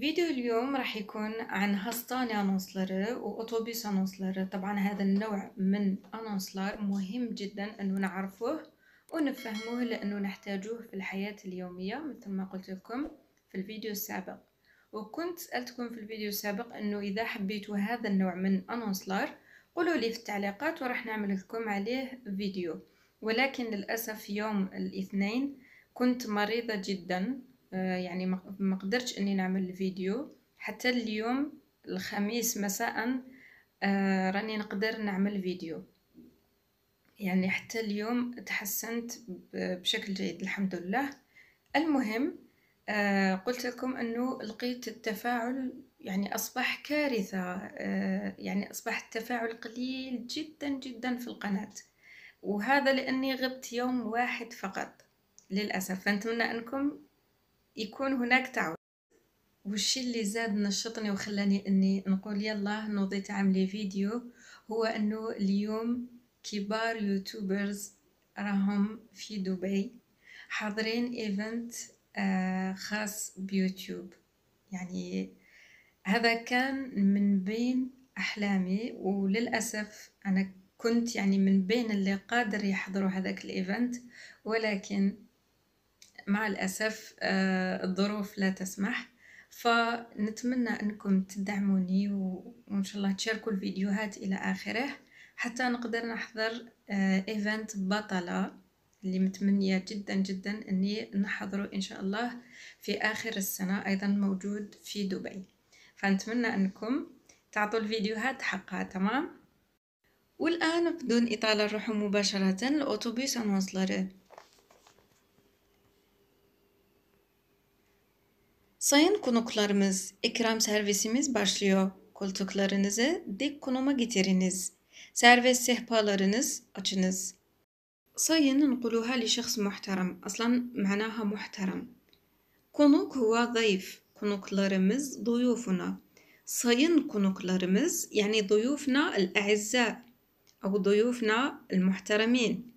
فيديو اليوم راح يكون عن هستاني انونسلاري واتوبيس انونسلاري طبعا هذا النوع من انونسلار مهم جدا انه نعرفوه ونفهموه لانه نحتاجوه في الحياة اليومية مثل ما قلت لكم في الفيديو السابق وكنت سألتكم في الفيديو السابق انه اذا حبيتوا هذا النوع من انونسلار قولوا لي في التعليقات وراح نعمل لكم عليه فيديو ولكن للأسف يوم الاثنين كنت مريضة جدا آه، يعني ما قدرتش اني نعمل الفيديو حتى اليوم الخميس مساء آه، راني نقدر نعمل فيديو يعني حتى اليوم تحسنت بشكل جيد الحمد لله المهم آه، قلت لكم انه لقيت التفاعل يعني اصبح كارثه يعني اصبح التفاعل قليل جدا جدا في القناه وهذا لاني غبت يوم واحد فقط للاسف فنتمنى انكم يكون هناك تعود والشي اللي زاد نشطني وخلاني اني نقول يلا نوضيت عاملي فيديو هو انه اليوم كبار يوتيوبرز راهم في دبي حاضرين ايفنت آه، خاص بيوتيوب يعني هذا كان من بين احلامي وللاسف انا كنت يعني من بين اللي قادر يحضروا هذاك الايفنت ولكن مع الأسف آه، الظروف لا تسمح فنتمنى أنكم تدعموني وإن شاء الله تشاركوا الفيديوهات إلى آخره حتى نقدر نحضر آه، إيفنت بطلة اللي متمنية جدا جدا أني نحضره إن شاء الله في آخر السنة أيضا موجود في دبي فنتمنى أنكم تعطوا الفيديوهات حقها تمام والآن بدون إطالة نروح مباشرة لأوتوبيس أنوصلره Sayın konuklarımız, ikram servisimiz başlıyor. Koltuklarınızı dik konuma getiriniz. Servis sehpalarınız açınız. Sayın نقولها şahs محترم أصلا معناها محترم Konuk huwa zayıf. Konuklarımız duyufuna. Sayın konuklarımız yani duyufna el-e'izza. Au duyufna el-muhteremin.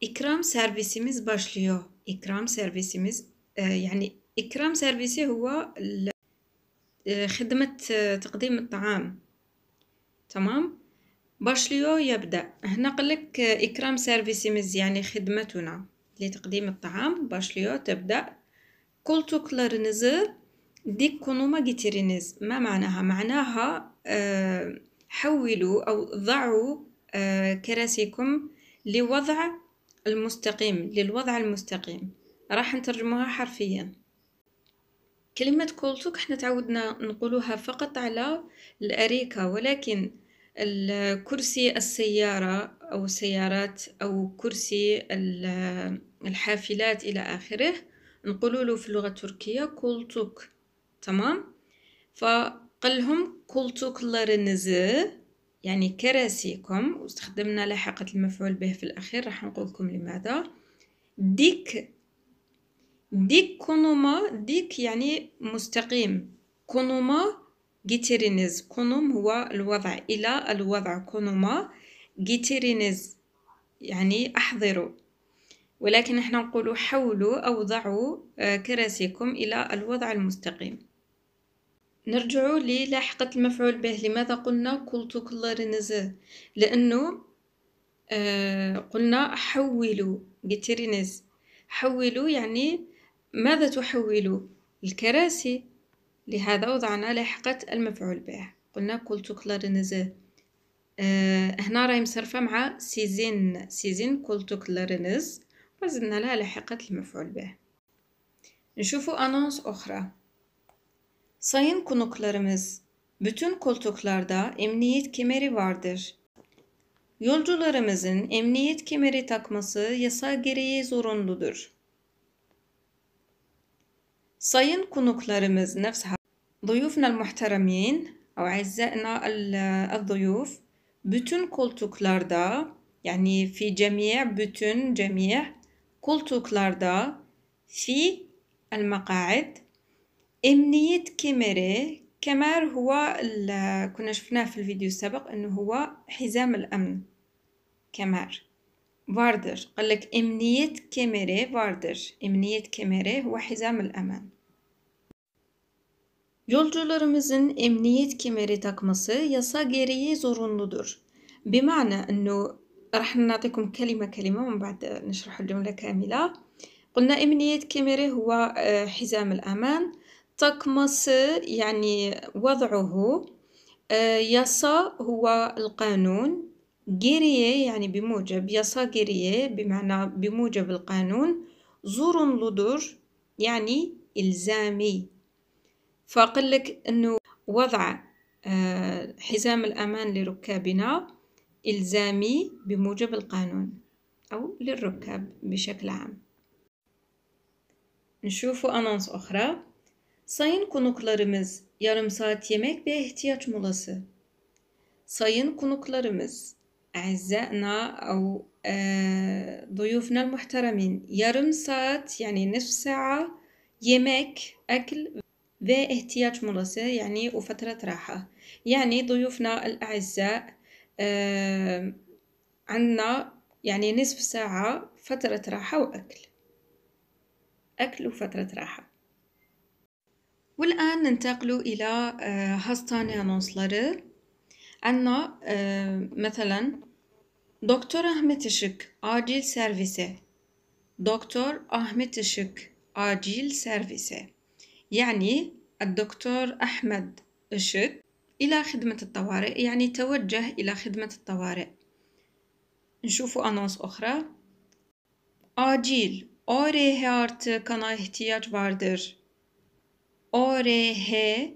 İkram servisimiz başlıyor. İkram servisimiz e, yani إكرام سيرفيسي هو آه، خدمة آه، تقديم الطعام تمام باش ليو يبدأ هنا قلك آه، إكرام سيرفيسي مز يعني خدمتنا لتقديم الطعام باش ليو تبدأ koltuklarınızı دي كونوما getiriniz. ما معناها؟ معناها حولوا أو ضعوا كراسيكم لوضع المستقيم للوضع المستقيم راح نترجموها حرفيا كلمة كولتوك احنا تعودنا نقولوها فقط على الأريكة ولكن الكرسي السيارة أو السيارات أو كرسي الحافلات إلى آخره نقولوا له في اللغة التركية كولتوك تمام فقلهم كولتوك لرنز يعني كراسيكم واستخدمنا لاحقة المفعول به في الأخير راح نقولكم لماذا ديك Dik konuma dik yani müstakim. Konuma getiriniz. Konum huwa الوضع. الى ila كونوما جيترينز konuma getiriniz. يعني أحضروا ولكن احنا نقول حولوا أو ضعوا آه، كراسيكم إلى الوضع المستقيم نرجع للاحقة المفعول به لماذا قلنا قلت كلارينز لأنه آه، قلنا حولوا جترينز حولوا يعني ماذا تحول الكراسي لهذا وضعنا لاحقة المفعول به قلنا كولتوكلارنزي أه هنا راهي مصرفة مع سيزين سيزين كولتوكلارنز وزدنا لها لاحقة المفعول به نشوفو أنونس أخرى Sayın konuklarımız, bütün koltuklarda emniyet kemeri vardır. Yolcularımızın emniyet kemeri takması yasa gereği zorunludur. Sayın konuklarımız nefs ضيوفنا المحترمين أو أعزائنا الضيوف bütün koltuklarda yani fi cemiye bütün cemiye koltuklarda fi el makaid emniyet kemeri kemer huwa كنا شفناه في الفيديو السابق انه هو حزام الامن كمار vardır قال لك emniyet kemeri vardır. Emniyet kemeri هو حزام الأمان. Yolcularımızın emniyet kemeri takması yasa gereği zorunludur. بمعنى أنه راح نعطيكم كلمة كلمة ومن بعد نشرح الجملة كاملة قلنا إمنية كاميري هو حزام الأمان تقمص يعني وضعه يسا هو القانون جيرية يعني بموجب يسا جيرية بمعنى بموجب القانون زورون لودور يعني إلزامي فأقول لك أنه وضع آه، حزام الأمان لركابنا إلزامي بموجب القانون أو للركاب بشكل عام نشوف أنانس أخرى Sayın konuklarımız, yarım saat yemek ve ihtiyaç molası. Sayın konuklarımız, أعزائنا أو آه، ضيوفنا المحترمين يرم saat يعني نصف ساعة يمك أكل ve ملصة يعني وفترة راحة يعني ضيوفنا الأعزاء آه، عندنا يعني نصف ساعة فترة راحة وأكل أكل وفترة راحة والآن ننتقل إلى hastane آه، anonsları عندنا آه، مثلا دكتور أحمد شك عاجل سيرفيس دكتور أحمد شك عاجل سيرفيس يعني الدكتور أحمد شك إلى خدمة الطوارئ يعني توجه إلى خدمة الطوارئ نشوفوا أنونس أخرى أوري هارت artı احتياج باردر أوري هي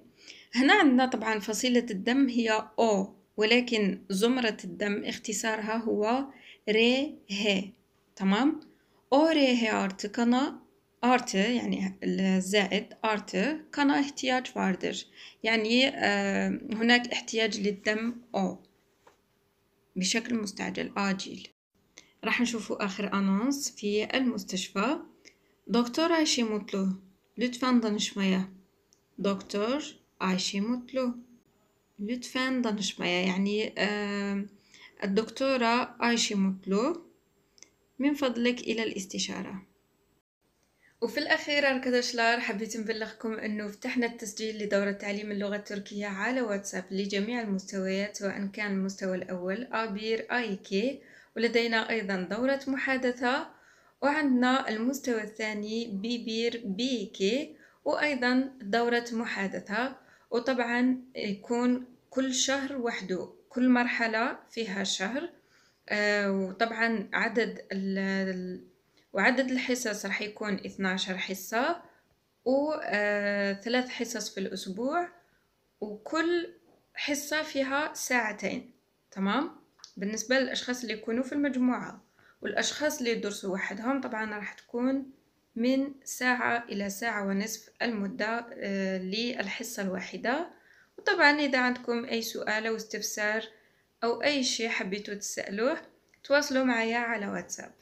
هنا عندنا طبعا فصيلة الدم هي O ولكن زمرة الدم اختصارها هو ري هي تمام O ري هي أرت كنا أرت يعني الزائد أرت كنا احتياج فاردر يعني آه، هناك احتياج للدم O بشكل مستعجل آجيل راح نشوفوا آخر أنونس في المستشفى دكتورة شيموتلو لطفا danışmaya دكتور Ayşemutlu. Lütfen danışmaya يعني آه الدكتورة Ayşemutlu من فضلك إلى الاستشارة وفي الأخير أركدشلار حبيت نبلغكم أنه فتحنا التسجيل لدورة تعليم اللغة التركية على واتساب لجميع المستويات سواء كان المستوى الأول أبير آيكي ولدينا أيضا دورة محادثة وعندنا المستوى الثاني بيبير بيكي وأيضا دورة محادثة وطبعا يكون كل شهر وحده كل مرحلة فيها شهر آه، وطبعا عدد ال وعدد الحصص راح يكون 12 حصة وثلاث آه، حصص في الأسبوع وكل حصة فيها ساعتين تمام بالنسبة للأشخاص اللي يكونوا في المجموعة والأشخاص اللي يدرسوا وحدهم طبعا راح تكون من ساعة إلى ساعة ونصف المدة آه، للحصة الواحدة وطبعا إذا عندكم أي سؤال أو استفسار أو أي شيء حبيتوا تسألوه تواصلوا معايا على واتساب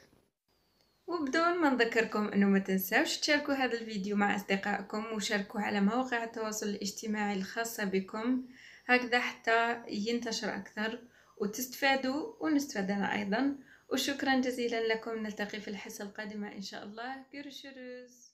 وبدون ما نذكركم أنه ما تنساوش تشاركوا هذا الفيديو مع أصدقائكم وشاركوا على مواقع التواصل الاجتماعي الخاصة بكم هكذا حتى ينتشر أكثر وتستفادوا ونستفاد أنا أيضا وشكرا جزيلا لكم نلتقي في الحصة القادمة إن شاء الله